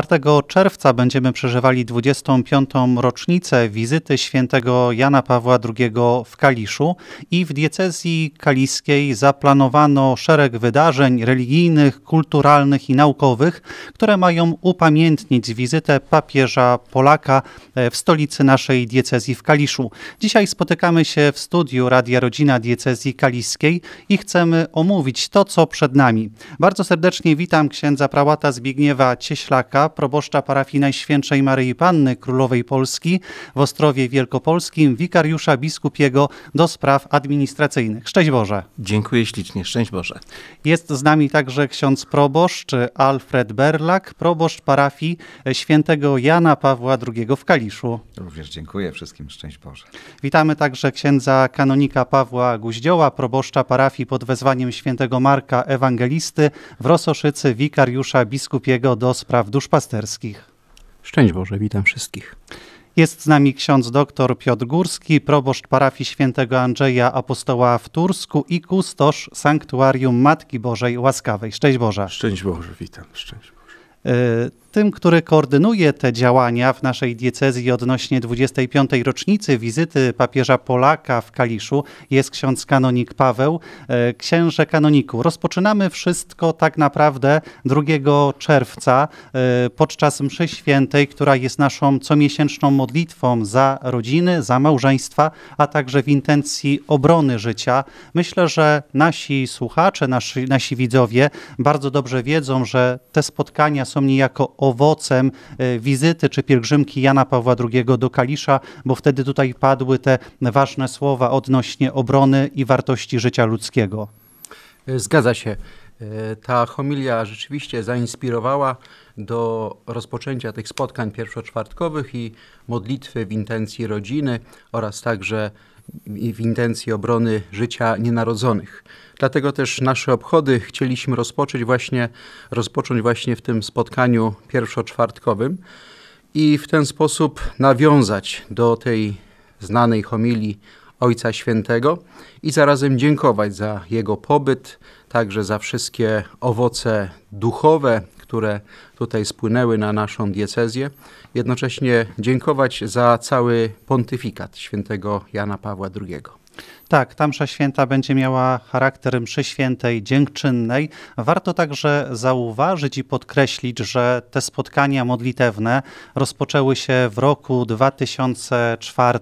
4 czerwca będziemy przeżywali 25. rocznicę wizyty świętego Jana Pawła II w Kaliszu i w diecezji kaliskiej zaplanowano szereg wydarzeń religijnych, kulturalnych i naukowych, które mają upamiętnić wizytę papieża Polaka e, w stolicy naszej diecezji w Kaliszu. Dzisiaj spotykamy się w studiu Radia Rodzina Diecezji Kaliskiej i chcemy omówić to, co przed nami. Bardzo serdecznie witam księdza prałata Zbigniewa Cieślaka, proboszcza parafii Najświętszej Maryi Panny Królowej Polski w Ostrowie Wielkopolskim, wikariusza biskupiego do spraw administracyjnych. Szczęść Boże. Dziękuję ślicznie, szczęść Boże. Jest z nami także ksiądz proboszcz Alfred Berlak, proboszcz parafii świętego Jana Pawła II w Kaliszu. Również dziękuję wszystkim, szczęść Boże. Witamy także księdza kanonika Pawła Guździoła, proboszcza parafii pod wezwaniem świętego Marka Ewangelisty w Rososzycy, wikariusza biskupiego do spraw dusz pasterskich. Szczęść Boże, witam wszystkich. Jest z nami ksiądz dr Piotr Górski, proboszcz parafii świętego Andrzeja Apostoła w Tursku i kustosz Sanktuarium Matki Bożej Łaskawej. Szczęść Boże. Szczęść Boże, witam, szczęść Boże. Y, tym, który koordynuje te działania w naszej diecezji odnośnie 25. rocznicy wizyty papieża Polaka w Kaliszu, jest ksiądz kanonik Paweł. E, księże kanoniku, rozpoczynamy wszystko tak naprawdę 2 czerwca e, podczas mszy świętej, która jest naszą comiesięczną modlitwą za rodziny, za małżeństwa, a także w intencji obrony życia. Myślę, że nasi słuchacze, nasi, nasi widzowie bardzo dobrze wiedzą, że te spotkania są niejako owocem e, wizyty czy pielgrzymki Jana Pawła II do Kalisza, bo wtedy tutaj padły te ważne słowa odnośnie obrony i wartości życia ludzkiego. E, zgadza się. E, ta homilia rzeczywiście zainspirowała do rozpoczęcia tych spotkań pierwszoczwartkowych i modlitwy w intencji rodziny oraz także w intencji obrony życia nienarodzonych. Dlatego też nasze obchody chcieliśmy rozpocząć właśnie, rozpocząć właśnie w tym spotkaniu pierwszoczwartkowym i w ten sposób nawiązać do tej znanej homilii Ojca Świętego i zarazem dziękować za jego pobyt, także za wszystkie owoce duchowe, które tutaj spłynęły na naszą diecezję. Jednocześnie dziękować za cały pontyfikat świętego Jana Pawła II. Tak, tamsza święta będzie miała charakter mszy świętej dziękczynnej. Warto także zauważyć i podkreślić, że te spotkania modlitewne rozpoczęły się w roku 2004.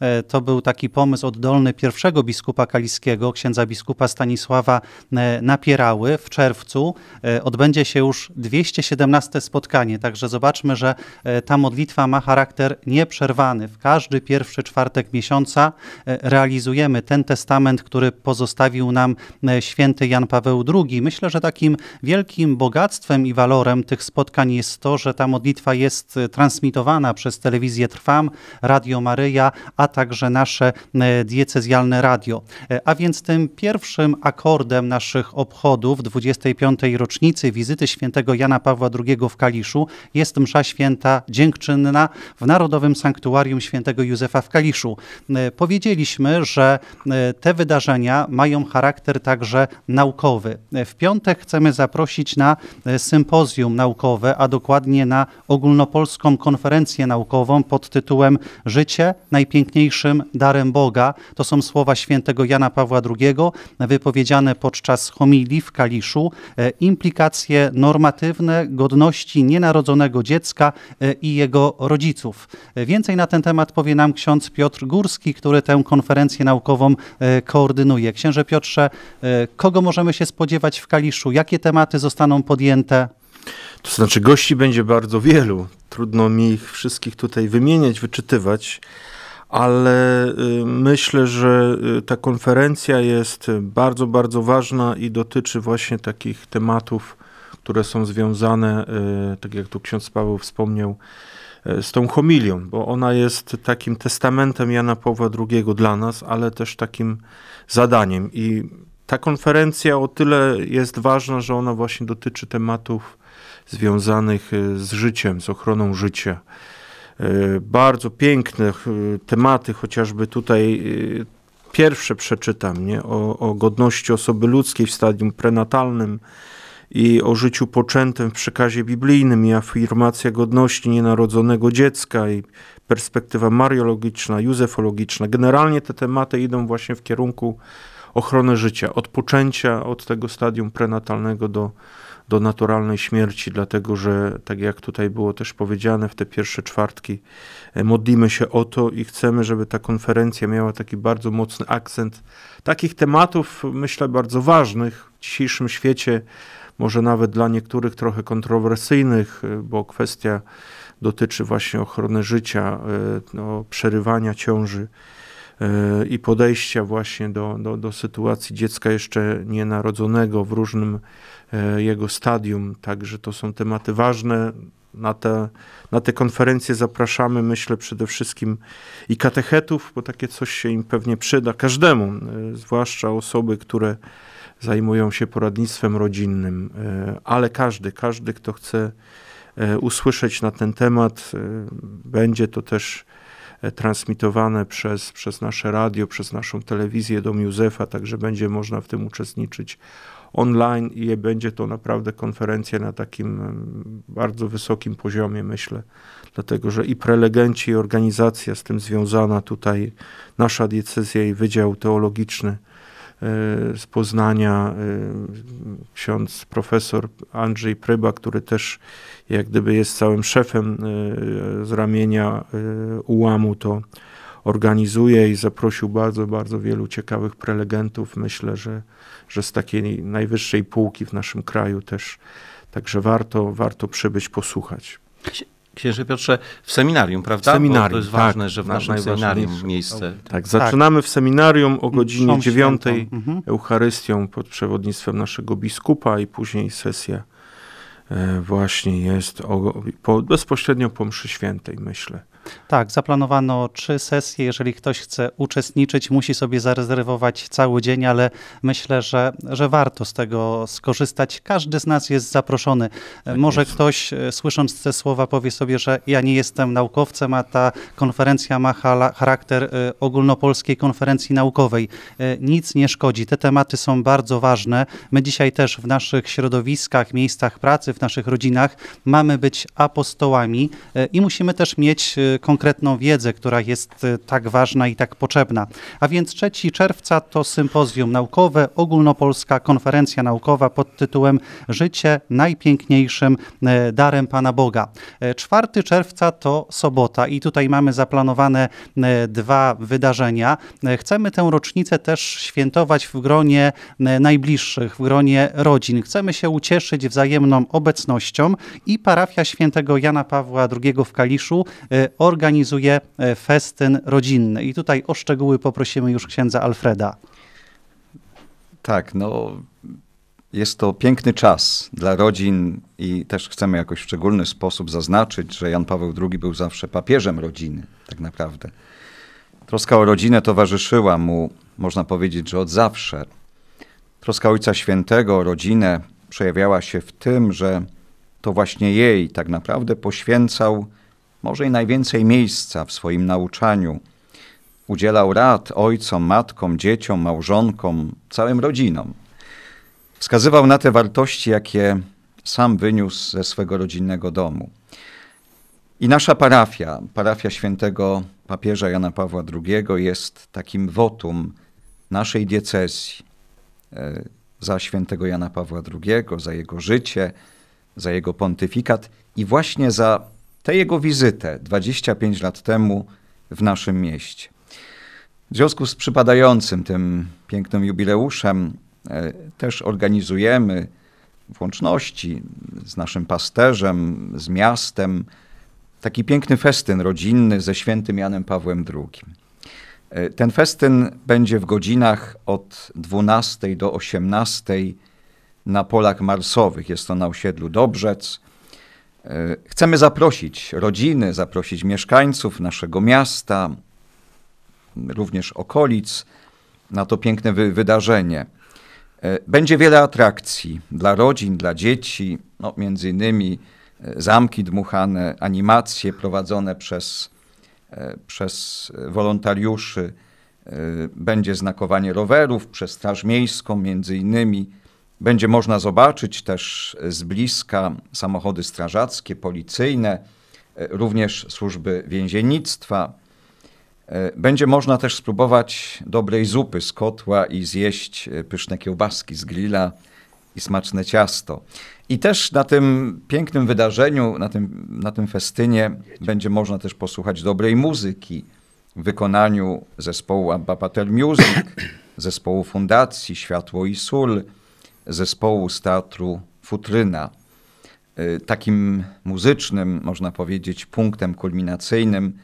E, to był taki pomysł oddolny pierwszego biskupa kaliskiego, księdza biskupa Stanisława e, Napierały. W czerwcu e, odbędzie się już 217 spotkanie, także zobaczmy, że ta modlitwa ma charakter nieprzerwany. W każdy pierwszy czwartek miesiąca realizujemy ten testament, który pozostawił nam e, święty Jan Paweł II. Myślę, że takim wielkim bogactwem i walorem tych spotkań jest to, że ta modlitwa jest e, transmitowana przez telewizję Trwam, Radio Maryja, a także nasze e, diecezjalne radio. A więc tym pierwszym akordem naszych obchodów 25. rocznicy wizyty świętego Jana Pawła II w Kaliszu jest msza święta dziękczynna w Narodowym Sanktuarium Świętego Józefa w Kaliszu. Powiedzieliśmy, że E, te wydarzenia mają charakter także naukowy. E, w piątek chcemy zaprosić na e, sympozjum naukowe, a dokładnie na ogólnopolską konferencję naukową pod tytułem Życie najpiękniejszym darem Boga. To są słowa świętego Jana Pawła II, wypowiedziane podczas homilii w Kaliszu. Implikacje normatywne godności nienarodzonego dziecka i jego rodziców. Więcej na ten temat powie nam ksiądz Piotr Górski, który tę konferencję naukową E, koordynuje. Księże Piotrze, e, kogo możemy się spodziewać w Kaliszu? Jakie tematy zostaną podjęte? To znaczy, gości będzie bardzo wielu. Trudno mi ich wszystkich tutaj wymieniać, wyczytywać, ale y, myślę, że y, ta konferencja jest bardzo, bardzo ważna i dotyczy właśnie takich tematów, które są związane, y, tak jak tu ksiądz Paweł wspomniał, E, z tą homilią, bo ona jest takim testamentem Jana Pawła II dla nas, ale też takim zadaniem. I ta konferencja o tyle jest ważna, że ona właśnie dotyczy tematów związanych e, z życiem, z ochroną życia. E, bardzo piękne tematy, chociażby tutaj pierwsze przeczytam nie? O, o godności osoby ludzkiej w stadium prenatalnym i o życiu poczętym w przekazie biblijnym i afirmacja godności nienarodzonego dziecka i perspektywa mariologiczna, józefologiczna. Generalnie te tematy idą właśnie w kierunku ochrony życia, od poczęcia, od tego stadium prenatalnego do, do naturalnej śmierci, dlatego że, tak jak tutaj było też powiedziane w te pierwsze czwartki, e, modlimy się o to i chcemy, żeby ta konferencja miała taki bardzo mocny akcent takich tematów, myślę, bardzo ważnych w dzisiejszym świecie może nawet dla niektórych trochę kontrowersyjnych, y, bo kwestia dotyczy właśnie ochrony życia, y, no, przerywania ciąży y, i podejścia właśnie do, do, do sytuacji dziecka jeszcze nienarodzonego w różnym jego stadium. Także to są tematy ważne. Na te, na te konferencje zapraszamy, myślę, przede wszystkim i katechetów, bo takie coś się im pewnie przyda każdemu, zwłaszcza osoby, które zajmują się poradnictwem rodzinnym, e, ale każdy, każdy, kto chce e, usłyszeć na ten temat, e, będzie to też transmitowane przez, przez nasze radio, przez naszą telewizję do Józefa, także będzie można w tym uczestniczyć online i będzie to naprawdę konferencja na takim bardzo wysokim poziomie, myślę, dlatego że i prelegenci, i organizacja z tym związana tutaj, nasza diecezja i Wydział Teologiczny Y, z Poznania, y, ksiądz profesor Andrzej Pryba, który też jak gdyby jest całym szefem y, z ramienia ułamu, to organizuje i zaprosił bardzo, bardzo wielu ciekawych prelegentów. Myślę, że, że z takiej najwyższej półki w naszym kraju też. Także warto, warto przybyć, posłuchać. Księże Piotrze, w seminarium, prawda? W seminarium, Bo to jest tak, ważne, że w naszym seminarium tak, miejsce. Tak, zaczynamy w seminarium o godzinie 9 mhm. Eucharystią pod przewodnictwem naszego biskupa i później sesja e, właśnie jest o, po, bezpośrednio po mszy świętej, myślę. Tak, zaplanowano trzy sesje. Jeżeli ktoś chce uczestniczyć, musi sobie zarezerwować cały dzień, ale myślę, że, że warto z tego skorzystać. Każdy z nas jest zaproszony. Tak Może jest. ktoś, e, słysząc te słowa, powie sobie, że ja nie jestem naukowcem, a ta konferencja ma charakter e, ogólnopolskiej konferencji naukowej. E, nic nie szkodzi. Te tematy są bardzo ważne. My dzisiaj też w naszych środowiskach, miejscach pracy, w naszych rodzinach mamy być apostołami i musimy też mieć konkretną wiedzę, która jest e, tak ważna i tak potrzebna. A więc 3 czerwca to sympozjum naukowe, ogólnopolska konferencja naukowa pod tytułem Życie najpiękniejszym e, darem Pana Boga. 4 e, czerwca to sobota i tutaj mamy zaplanowane dwa wydarzenia. Chcemy tę rocznicę też świętować w gronie najbliższych, w gronie rodzin. Chcemy się ucieszyć wzajemną obecnością i parafia świętego Jana Pawła II w Kaliszu organizuje e, festyn rodzinny. I tutaj o szczegóły poprosimy już księdza Alfreda. Tak, no jest to piękny czas dla rodzin i też chcemy jakoś w szczególny sposób zaznaczyć, że Jan Paweł II był zawsze papieżem rodziny, tak naprawdę. Troska o rodzinę towarzyszyła mu, można powiedzieć, że od zawsze. Troska Ojca Świętego o rodzinę przejawiała się w tym, że to właśnie jej tak naprawdę poświęcał może i najwięcej miejsca w swoim nauczaniu. Udzielał rad ojcom, matkom, dzieciom, małżonkom, całym rodzinom. Wskazywał na te wartości, jakie sam wyniósł ze swego rodzinnego domu. I nasza parafia, parafia świętego papieża Jana Pawła II, jest takim wotum naszej diecezji e, za świętego Jana Pawła II, za jego życie, za jego pontyfikat i właśnie za tę jego wizytę 25 lat temu w naszym mieście. W związku z przypadającym tym pięknym jubileuszem e, też organizujemy w łączności z naszym pasterzem, z miastem, taki piękny festyn rodzinny ze świętym Janem Pawłem II. E, ten festyn będzie w godzinach od 12 do 18 na polach marsowych. Jest to na osiedlu Dobrzec. E, chcemy zaprosić rodziny, zaprosić mieszkańców naszego miasta, również okolic na to piękne wy wydarzenie. E, będzie wiele atrakcji dla rodzin, dla dzieci, no, między innymi e, zamki dmuchane, animacje prowadzone przez, przez wolontariuszy, będzie znakowanie rowerów przez Straż Miejską, między innymi będzie można zobaczyć też z bliska samochody strażackie, policyjne, e, również służby więziennictwa. E, będzie można też spróbować dobrej zupy z kotła i zjeść e, pyszne kiełbaski z grilla i smaczne ciasto. I też na tym pięknym wydarzeniu, na tym, na tym festynie będzie można też posłuchać dobrej muzyki w wykonaniu zespołu Abba Pater Music, zespołu Fundacji Światło i Sól, zespołu z teatru Futryna. Y, takim muzycznym, można powiedzieć, punktem kulminacyjnym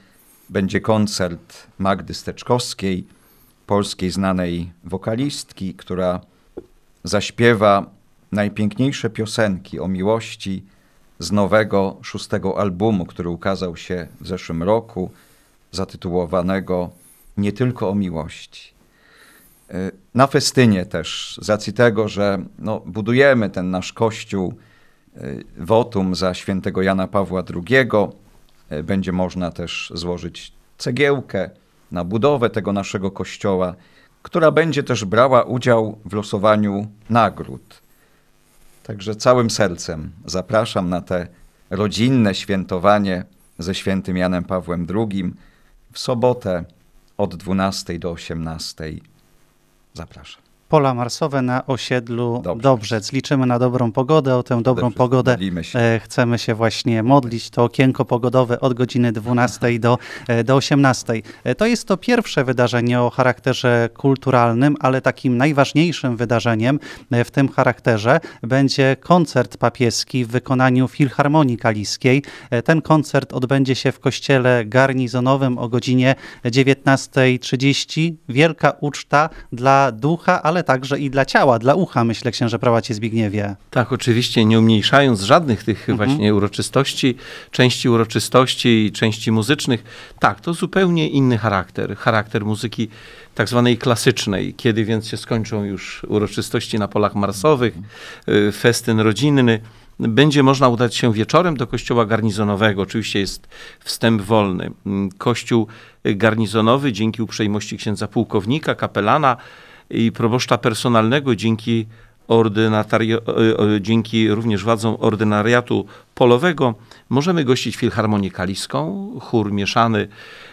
będzie koncert Magdy Steczkowskiej, polskiej znanej wokalistki, która zaśpiewa najpiękniejsze piosenki o miłości z nowego szóstego albumu, który ukazał się w zeszłym roku, zatytułowanego Nie tylko o miłości. Na festynie też, z racji tego, że no, budujemy ten nasz kościół, y, wotum za świętego Jana Pawła II, y, będzie można też złożyć cegiełkę na budowę tego naszego kościoła, która będzie też brała udział w losowaniu nagród. Także całym sercem zapraszam na te rodzinne świętowanie ze świętym Janem Pawłem II w sobotę od 12 do 18 Zapraszam pola marsowe na osiedlu dobrze. Dobrzec. Liczymy na dobrą pogodę, o tę dobrą pogodę się. E, chcemy się właśnie modlić. To okienko pogodowe od godziny 12 do, e, do 18. E, to jest to pierwsze wydarzenie o charakterze kulturalnym, ale takim najważniejszym wydarzeniem w tym charakterze będzie koncert papieski w wykonaniu Filharmonii Kaliskiej. Ten koncert odbędzie się w kościele garnizonowym o godzinie 19.30. Wielka uczta dla ducha, ale ale także i dla ciała, dla ucha, myślę, księże prawacie Zbigniewie. Tak, oczywiście, nie umniejszając żadnych tych mhm. właśnie uroczystości, części uroczystości i części muzycznych. Tak, to zupełnie inny charakter, charakter muzyki tak zwanej klasycznej, kiedy więc się skończą już uroczystości na polach marsowych, y, festyn rodzinny, będzie można udać się wieczorem do kościoła garnizonowego. Oczywiście jest wstęp wolny. Mm, kościół garnizonowy dzięki uprzejmości księdza pułkownika, kapelana, i proboszcza personalnego dzięki, e, e, dzięki również władzom ordynariatu polowego możemy gościć Filharmonię Kaliską, chór mieszany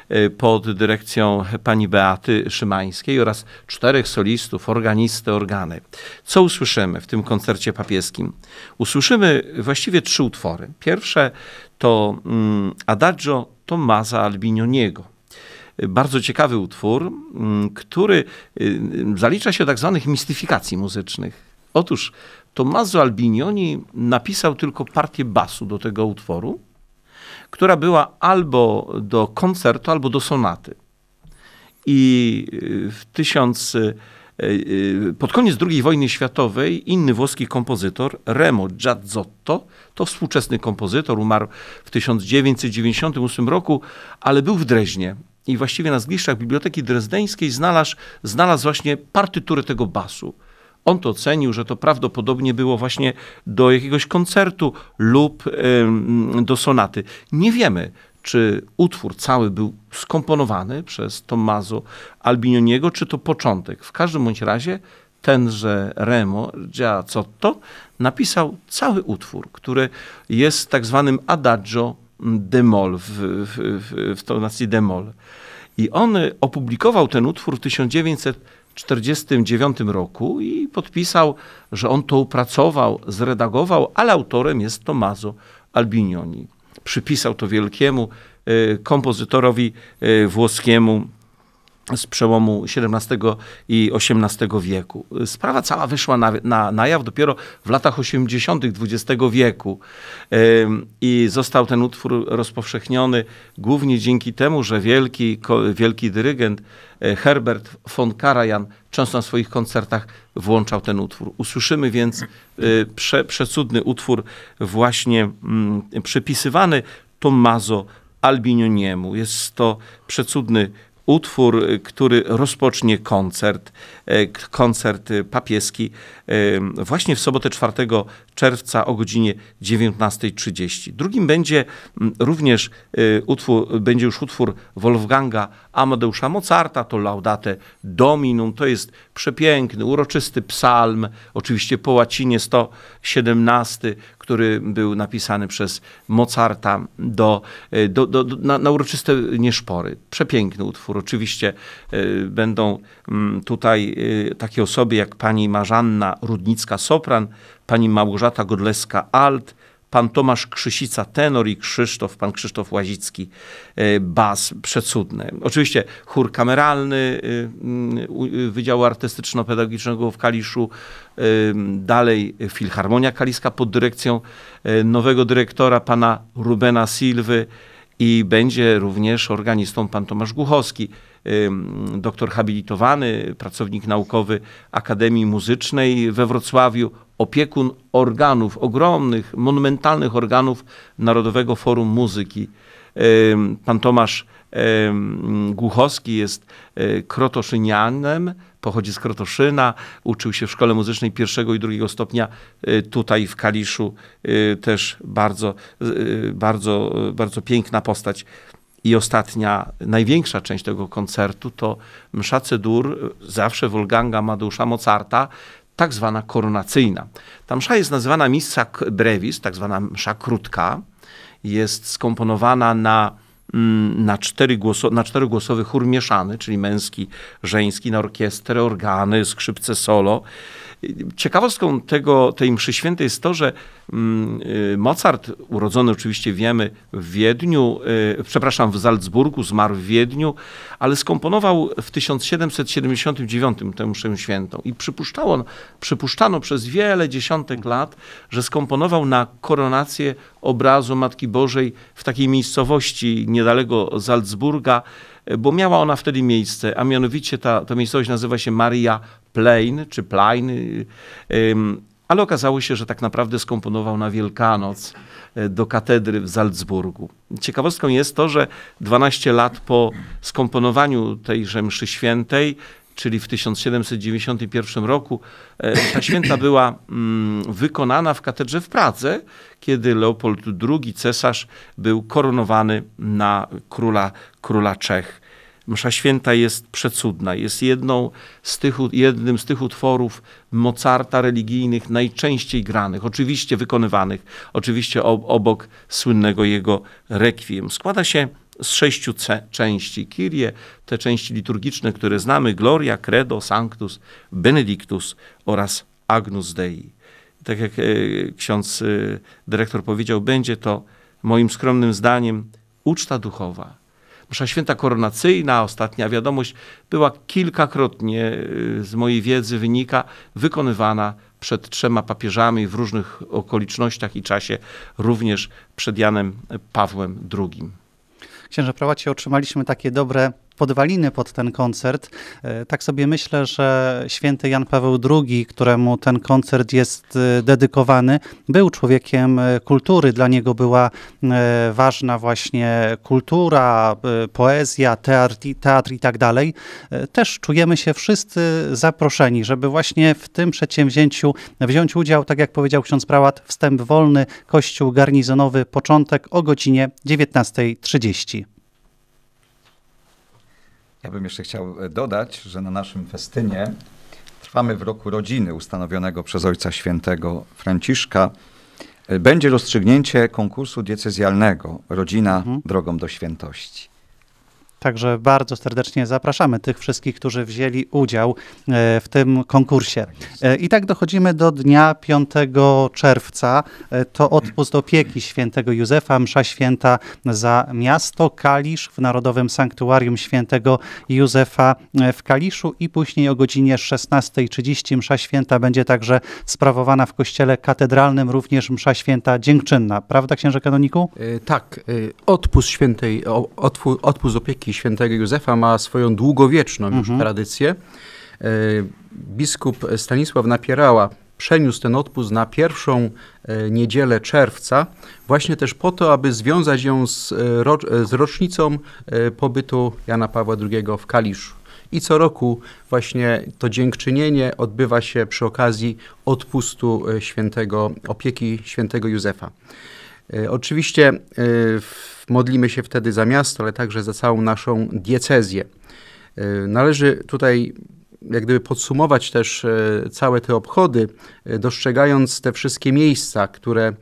e, pod dyrekcją pani Beaty Szymańskiej oraz czterech solistów, organisty, organy. Co usłyszymy w tym koncercie papieskim? Usłyszymy właściwie trzy utwory. Pierwsze to mm, Adagio Tomasa Albinioniego bardzo ciekawy utwór, mm, który y, zalicza się do tak zwanych mistyfikacji muzycznych. Otóż Tommaso Albinioni napisał tylko partię basu do tego utworu, która była albo do koncertu, albo do sonaty. I y, w 1000 y, pod koniec II wojny światowej inny włoski kompozytor, Remo Giazzotto, to współczesny kompozytor, umarł w 1998 roku, ale był w Dreźnie i właściwie na zgliszczach Biblioteki Drezdeńskiej znalazł, znalazł właśnie partyturę tego basu. On to ocenił, że to prawdopodobnie było właśnie do jakiegoś koncertu lub do sonaty. Nie wiemy, czy utwór cały był skomponowany przez Tommaso Albinioniego, czy to początek. W każdym bądź razie tenże Remo Giacotto napisał cały utwór, który jest tak zwanym adagio Demol moll w, w, w tonacji d-moll. I on opublikował ten utwór w 1949 roku i podpisał, że on to upracował, zredagował, ale autorem jest Tommaso Albinioni. Przypisał to wielkiemu y, kompozytorowi y, włoskiemu z przełomu XVII i XVIII wieku. Sprawa cała wyszła na, na, na jaw dopiero w latach 80. XX wieku i został ten utwór rozpowszechniony głównie dzięki temu, że wielki, wielki dyrygent e, Herbert von Karajan często na swoich koncertach włączał ten utwór. Usłyszymy więc e, prze, przecudny utwór właśnie mm, przypisywany Tommaso Albinioniemu. Jest to przecudny utwór, y, który rozpocznie koncert, y, koncert y, papieski właśnie w sobotę 4 czerwca o godzinie 19.30. Drugim będzie mm, również utwór, będzie już utwór Wolfganga Amadeusza Mozarta, to Laudate Dominum, to jest przepiękny, uroczysty psalm, oczywiście po łacinie 117, który był napisany przez Mozarta e, do, do, do, na, na uroczyste nieszpory. Przepiękny utwór. Oczywiście e, będą mm, tutaj e, takie osoby jak pani Marzanna Rudnicka-Sopran, pani Małgorzata Godleska-Alt, pan Tomasz Krzysica tenor i Krzysztof, pan Krzysztof Łazicki e, bas, przecudne. Oczywiście chór kameralny y, y, y, Wydziału Artystyczno-Pedagogicznego w Kaliszu, dalej Filharmonia Kaliska pod dyrekcją e, nowego dyrektora, pana Rubena Silwy i będzie również organistą pan Tomasz Głuchowski doktor habilitowany, pracownik naukowy Akademii Muzycznej we Wrocławiu opiekun organów, ogromnych, monumentalnych organów Narodowego Forum Muzyki. Pan Tomasz Głuchowski jest e, krotoszynianem, pochodzi z Krotoszyna, uczył się w szkole muzycznej pierwszego i drugiego stopnia e, tutaj w Kaliszu. E, też bardzo, bardzo, bardzo piękna postać. I ostatnia, największa część tego koncertu to Msza Cedur, zawsze Wolfganga Madeusza Mozarta tak zwana koronacyjna. Ta msza jest nazywana missa brevis, tak zwana msza krótka. Jest skomponowana na, mm, na, cztery głoso, na czterogłosowy chór mieszany, czyli męski, żeński, na orkiestrę, organy, skrzypce solo. Ciekawostką tego, tej mszy świętej jest to, że mm, y, Mozart, urodzony oczywiście wiemy w Wiedniu, y, przepraszam, w Salzburgu, zmarł w Wiedniu, ale skomponował w 1779 tę mszę świętą i przypuszczało, przypuszczano przez wiele dziesiątek lat, że skomponował na koronację obrazu Matki Bożej w takiej miejscowości niedaleko Salzburga bo miała ona wtedy miejsce, a mianowicie ta, ta miejscowość nazywa się Maria Plain, czy Plain, ale okazało się, że tak naprawdę skomponował na Wielkanoc e, do katedry w Salzburgu. Ciekawostką jest to, że 12 lat po skomponowaniu tejże mszy świętej czyli w 1791 roku. E, ta święta była mm, wykonana w katedrze w Pradze, kiedy Leopold II, cesarz, był koronowany na króla, króla Czech. Msza Święta jest przecudna. Jest jedną z tych, jednym z tych utworów Mozarta religijnych najczęściej granych, oczywiście wykonywanych, oczywiście obok słynnego jego rekwiem. Składa się z sześciu części. Kirie, te części liturgiczne, które znamy, Gloria, Credo, Sanctus, Benedictus oraz Agnus Dei. Tak jak e, ksiądz e, dyrektor powiedział, będzie to moim skromnym zdaniem uczta duchowa. Msza święta koronacyjna, ostatnia wiadomość, była kilkakrotnie, e, z mojej wiedzy wynika, wykonywana przed trzema papieżami w różnych okolicznościach i czasie, również przed Janem Pawłem II księża prałacie otrzymaliśmy takie dobre podwaliny pod ten koncert. E, tak sobie myślę, że święty Jan Paweł II, któremu ten koncert jest e, dedykowany, był człowiekiem e, kultury. Dla niego była ważna właśnie kultura, poezja, teatr, teatr i tak dalej. Też czujemy się wszyscy zaproszeni, żeby właśnie w tym przedsięwzięciu wziąć udział, tak jak powiedział ksiądz prałat, wstęp wolny, kościół garnizonowy, początek o godzinie 19.30. Ja bym jeszcze chciał e, dodać, że na naszym festynie trwamy w roku rodziny ustanowionego przez Ojca Świętego Franciszka. E, Będzie rozstrzygnięcie konkursu diecezjalnego Rodzina mhm. drogą do świętości. Także bardzo serdecznie zapraszamy tych wszystkich, którzy wzięli udział e, w tym konkursie. E, I tak dochodzimy do dnia 5 czerwca. E, to odpust opieki świętego Józefa, msza święta za miasto Kalisz w Narodowym Sanktuarium Świętego Józefa w Kaliszu i później o godzinie 16.30 msza święta będzie także sprawowana w kościele katedralnym, również msza święta dziękczynna. Prawda księże kanoniku? Tak. Odpust świętej, odpust opieki świętego Józefa ma swoją długowieczną już mhm. tradycję. E, biskup Stanisław Napierała przeniósł ten odpust na pierwszą e, niedzielę czerwca, właśnie też po to, aby związać ją z, e, z rocznicą pobytu Jana Pawła II w Kaliszu. I co roku właśnie to dziękczynienie odbywa się przy okazji odpustu świętego, opieki świętego Józefa. E, oczywiście e, modlimy się wtedy za miasto, ale także za całą naszą diecezję. E, należy tutaj jak gdyby podsumować też całe te obchody, dostrzegając te wszystkie miejsca, które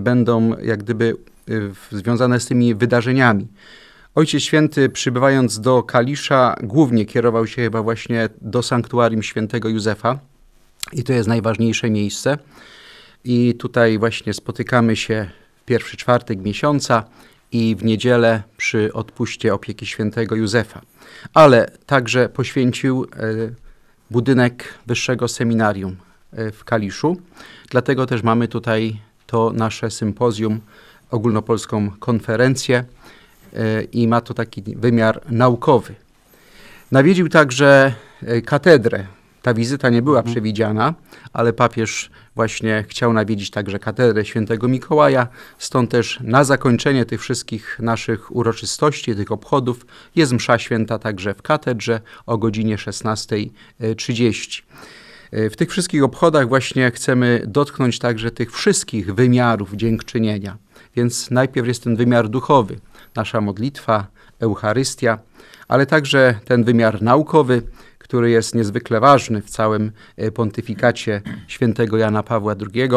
będą jak gdyby związane z tymi wydarzeniami. Ojciec Święty, przybywając do Kalisza, głównie kierował się chyba właśnie do sanktuarium świętego Józefa, i to jest najważniejsze miejsce. I tutaj właśnie spotykamy się pierwszy czwartek miesiąca i w niedzielę przy odpuście opieki świętego Józefa. Ale także poświęcił e, budynek Wyższego Seminarium e, w Kaliszu. Dlatego też mamy tutaj to nasze sympozjum, ogólnopolską konferencję e, i ma to taki wymiar naukowy. Nawiedził także katedrę ta wizyta nie była przewidziana, ale papież właśnie chciał nawiedzić także katedrę świętego Mikołaja, stąd też na zakończenie tych wszystkich naszych uroczystości, tych obchodów jest msza święta także w katedrze o godzinie 16.30. W tych wszystkich obchodach właśnie chcemy dotknąć także tych wszystkich wymiarów dziękczynienia. Więc najpierw jest ten wymiar duchowy, nasza modlitwa, Eucharystia, ale także ten wymiar naukowy, który jest niezwykle ważny w całym e, pontyfikacie świętego Jana Pawła II.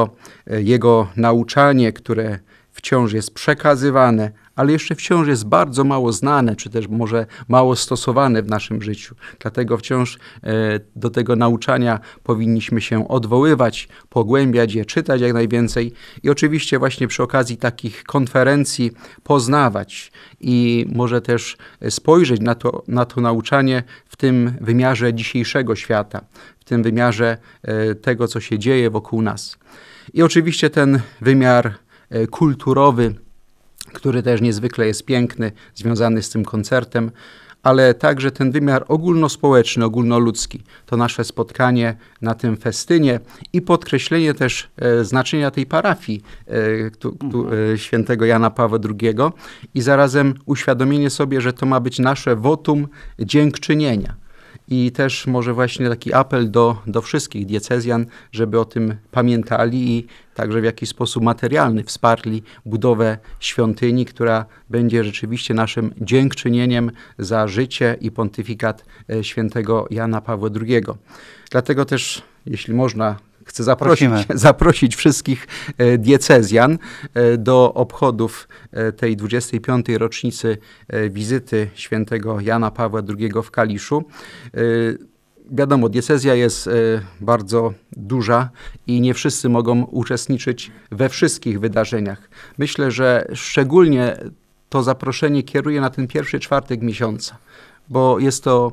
E, jego nauczanie, które wciąż jest przekazywane, ale jeszcze wciąż jest bardzo mało znane, czy też może mało stosowane w naszym życiu. Dlatego wciąż e, do tego nauczania powinniśmy się odwoływać, pogłębiać je, czytać jak najwięcej i oczywiście właśnie przy okazji takich konferencji poznawać i może też spojrzeć na to, na to nauczanie tym wymiarze dzisiejszego świata, w tym wymiarze e, tego, co się dzieje wokół nas. I oczywiście ten wymiar e, kulturowy, który też niezwykle jest piękny, związany z tym koncertem, ale także ten wymiar ogólnospołeczny, ogólnoludzki. To nasze spotkanie na tym festynie i podkreślenie też e, znaczenia tej parafii e, tu, tu, mhm. e, świętego Jana Pawła II i zarazem uświadomienie sobie, że to ma być nasze wotum dziękczynienia i też może właśnie taki apel do, do wszystkich diecezjan, żeby o tym pamiętali i także w jakiś sposób materialny wsparli budowę świątyni, która będzie rzeczywiście naszym dziękczynieniem za życie i pontyfikat e, świętego Jana Pawła II. Dlatego też, jeśli można Chcę zaprosić, zaprosić wszystkich e, diecezjan e, do obchodów e, tej 25. rocznicy wizyty świętego Jana Pawła II w Kaliszu wiadomo, diecezja jest bardzo duża i nie wszyscy mogą uczestniczyć we wszystkich wydarzeniach. Myślę, że szczególnie to zaproszenie kieruje na ten pierwszy czwartek miesiąca. Bo jest to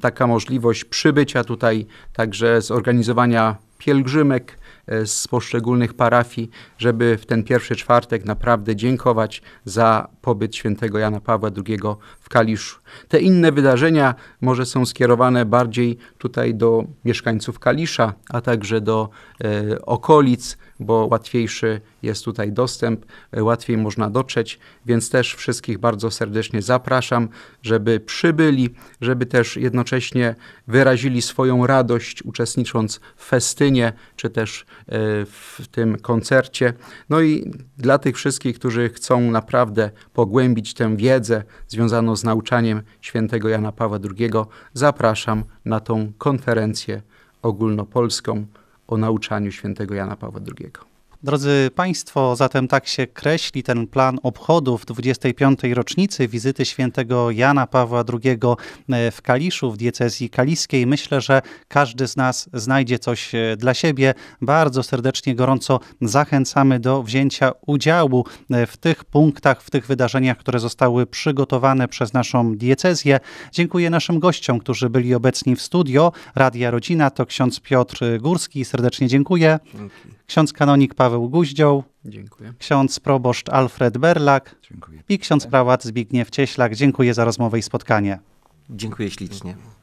taka możliwość przybycia tutaj, także zorganizowania pielgrzymek E, z poszczególnych parafii, żeby w ten pierwszy czwartek naprawdę dziękować za pobyt świętego Jana Pawła II w Kaliszu. Te inne wydarzenia może są skierowane bardziej tutaj do mieszkańców Kalisza, a także do e, okolic, bo łatwiejszy jest tutaj dostęp, e, łatwiej można dotrzeć, więc też wszystkich bardzo serdecznie zapraszam, żeby przybyli, żeby też jednocześnie wyrazili swoją radość uczestnicząc w festynie, czy też E, w tym koncercie. No i dla tych wszystkich, którzy chcą naprawdę pogłębić tę wiedzę związaną z nauczaniem świętego Jana Pawła II, zapraszam na tą konferencję ogólnopolską o nauczaniu świętego Jana Pawła II. Drodzy Państwo, zatem tak się kreśli ten plan obchodów 25. rocznicy wizyty świętego Jana Pawła II e, w Kaliszu, w diecezji kaliskiej. Myślę, że każdy z nas znajdzie coś e, dla siebie. Bardzo serdecznie, gorąco zachęcamy do wzięcia udziału e, w tych punktach, w tych wydarzeniach, które zostały przygotowane przez naszą diecezję. Dziękuję naszym gościom, którzy byli obecni w studio. Radia Rodzina to ksiądz Piotr Górski. Serdecznie dziękuję ksiądz kanonik Paweł Guździoł, Dziękuję. ksiądz proboszcz Alfred Berlak Dziękuję. i ksiądz prałat Zbigniew Cieślak. Dziękuję za rozmowę i spotkanie. Dziękuję ślicznie.